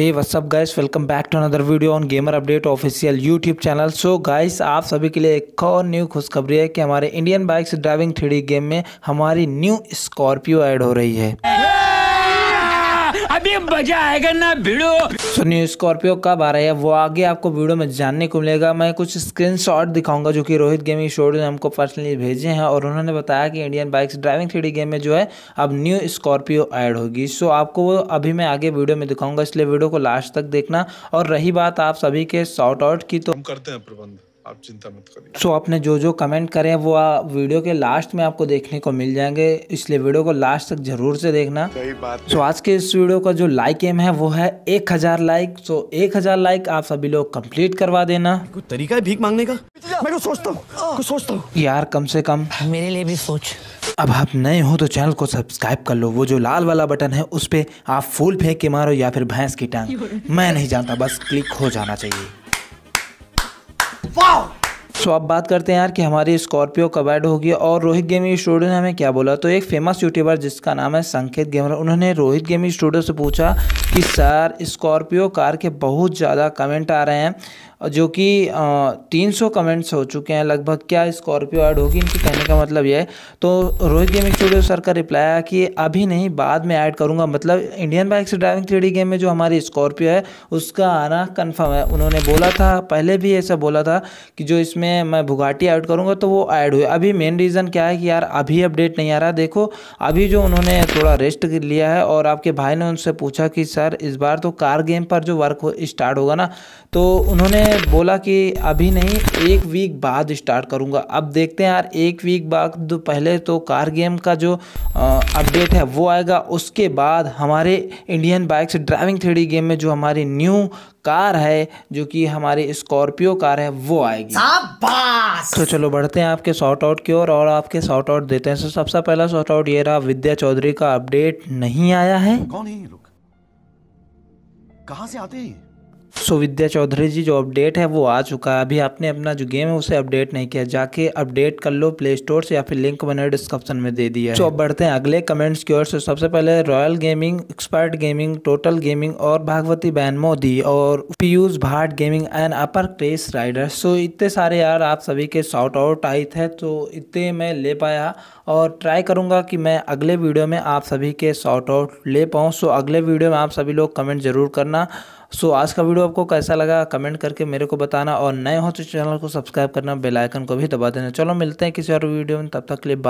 Hey what's up guys welcome back to another video on gamer update official YouTube channel so guys आप सभी के लिए एक और न्यू खुशखबरी है कि हमारे Indian bikes driving three game में हमारी न्यू स्कॉर्पियो ऐड हो रही है अभी मजा आएगा ना भिड़ो सुनिए स्कॉर्पियो कब आ रहा है वो आगे आपको वीडियो में जानने को मिलेगा मैं कुछ स्क्रीनशॉट दिखाऊंगा जो कि रोहित गेमिंग शोर ने हमको पर्सनली भेजे हैं और उन्होंने बताया कि Indian bikes driving three game में जो है अब न्यू स्कॉर्पियो ऐड होगी सो आपको वो अभी मैं आगे वीडियो में दिखाऊंगा इसलिए वीडियो को लास्ट तक देखना और रही बात आप सभी के शॉर्ट आउट की तो हम करते हैं प्रबंध आप चिंता मत करिए सो so, आपने जो जो कमेंट करें वो वीडियो के लास्ट में आपको देखने को मिल जाएंगे इसलिए वीडियो को लास्ट तक जरूर से देखना सही बात सो so, आज के इस वीडियो का जो लाइक एम है वो है एक हजार लाइक सो so, एक हजार लाइक आप सभी लोग कंप्लीट करवा देना कोई तरीका है भीख मांगने का मैं सोचता हूँ सोचता हूँ यार कम से कम मेरे लिए भी सोच अब आप नए हो तो चैनल को सब्सक्राइब कर लो वो जो लाल वाला बटन है उस पर आप फूल फेंक के मारो या फिर भैंस की टांग मैं नहीं जानता बस क्लिक हो जाना चाहिए Wow! सो अब बात करते हैं यार कि हमारी स्कॉर्पियो कब ऐड होगी और रोहित गेमिंग स्टूडियो ने हमें क्या बोला तो एक फेमस यूट्यूबर जिसका नाम है संकेत गेमर उन्होंने रोहित गेमिंग स्टूडियो से पूछा कि सर स्कॉर्पियो कार के बहुत ज़्यादा कमेंट आ रहे हैं जो कि तीन सौ कमेंट्स हो चुके हैं लगभग क्या स्कॉर्पियो ऐड होगी इनके कहने का मतलब यह है तो रोहित गेमिंग स्टूडियो सर का रिप्लाई आया कि अभी नहीं बाद में ऐड करूँगा मतलब इंडियन बाइक से ड्राइविंग थ्री गेम में जो हमारी स्कॉर्पियो है उसका आना कन्फर्म है उन्होंने बोला था पहले भी ऐसा बोला था कि जो इसमें में मैं भुगाटी ऐड करूँगा तो वो ऐड हुए अभी मेन रीज़न क्या है कि यार अभी अपडेट नहीं आ रहा देखो अभी जो उन्होंने थोड़ा रेस्ट लिया है और आपके भाई ने उनसे पूछा कि सर इस बार तो कार गेम पर जो वर्क हो, स्टार्ट होगा ना तो उन्होंने बोला कि अभी नहीं एक वीक बाद स्टार्ट करूँगा अब देखते हैं यार एक वीक बाद पहले तो कार गेम का जो अपडेट है वो आएगा उसके बाद हमारे Indian bikes driving three game में जो हमारी न्यू कार है जो कि हमारी स्कॉर्पियो कार है वो आएगी तो चलो बढ़ते हैं आपके शॉर्ट आउट की ओर और, आपके शॉर्ट आउट देते हैं तो सबसे पहला शॉर्ट आउट ये रहा विद्या चौधरी का अपडेट नहीं आया है कौन है ये लोग से आते हैं सो विद्या चौधरी जी जो अपडेट है वो आ चुका है अभी आपने अपना जो गेम है उसे अपडेट नहीं किया जाके अपडेट कर लो प्ले स्टोर से या फिर लिंक मैंने डिस्क्रिप्शन में दे दिया है। तो बढ़ते हैं अगले कमेंट्स की ओर से सबसे पहले royal gaming expert gaming total gaming और भागवती बैन मोदी और Piyush Bhat gaming and upper क्रेस राइडर सो इतने सारे यार आप सभी के शॉर्ट आउट आई थे तो इतने मैं ले पाया और ट्राई करूंगा कि मैं अगले वीडियो में आप सभी के शॉर्ट आउट ले पाऊँ सो अगले वीडियो में आप सभी लोग कमेंट ज़रूर करना सो आज का वीडियो वीडियो आपको कैसा लगा कमेंट करके मेरे को बताना और नए हो तो चैनल को सब्सक्राइब करना बेलाइकन को भी दबा देना चलो मिलते हैं किसी और वीडियो में तब तक के लिए बाय